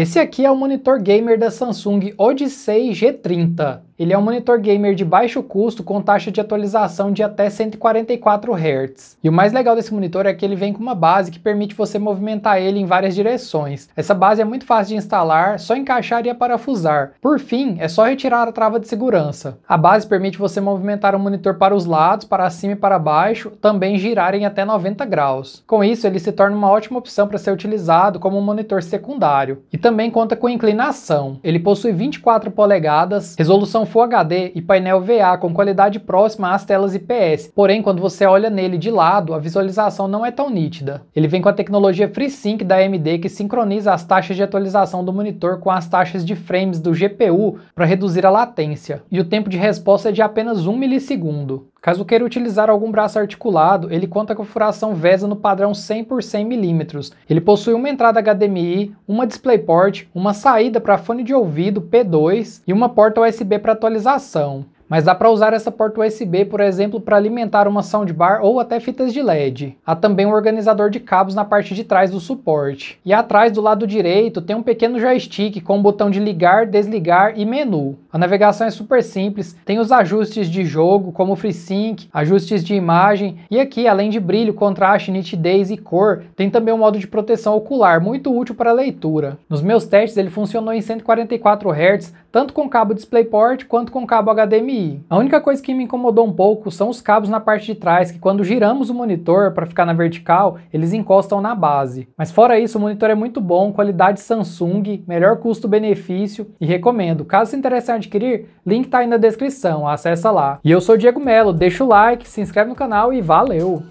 Esse aqui é o monitor gamer da Samsung Odyssey G30. Ele é um monitor gamer de baixo custo com taxa de atualização de até 144 Hz. E o mais legal desse monitor é que ele vem com uma base que permite você movimentar ele em várias direções. Essa base é muito fácil de instalar, só encaixar e aparafusar. Por fim, é só retirar a trava de segurança. A base permite você movimentar o monitor para os lados, para cima e para baixo, também girar em até 90 graus. Com isso, ele se torna uma ótima opção para ser utilizado como um monitor secundário. E também conta com inclinação. Ele possui 24 polegadas, resolução Full HD e painel VA com qualidade próxima às telas IPS, porém quando você olha nele de lado, a visualização não é tão nítida. Ele vem com a tecnologia FreeSync da AMD que sincroniza as taxas de atualização do monitor com as taxas de frames do GPU para reduzir a latência, e o tempo de resposta é de apenas 1 milissegundo. Caso queira utilizar algum braço articulado, ele conta com a furação VESA no padrão 100 por 100 mm. Ele possui uma entrada HDMI, uma DisplayPort, uma saída para fone de ouvido P2 e uma porta USB para atualização mas dá para usar essa porta USB, por exemplo, para alimentar uma soundbar ou até fitas de LED. Há também um organizador de cabos na parte de trás do suporte. E atrás do lado direito tem um pequeno joystick com o um botão de ligar, desligar e menu. A navegação é super simples, tem os ajustes de jogo, como FreeSync, ajustes de imagem, e aqui, além de brilho, contraste, nitidez e cor, tem também um modo de proteção ocular, muito útil para leitura. Nos meus testes ele funcionou em 144 Hz, tanto com cabo DisplayPort quanto com cabo HDMI. A única coisa que me incomodou um pouco são os cabos na parte de trás, que quando giramos o monitor para ficar na vertical, eles encostam na base. Mas fora isso, o monitor é muito bom, qualidade Samsung, melhor custo-benefício e recomendo. Caso se interesse em adquirir, link está aí na descrição, acessa lá. E eu sou o Diego Melo, deixa o like, se inscreve no canal e valeu!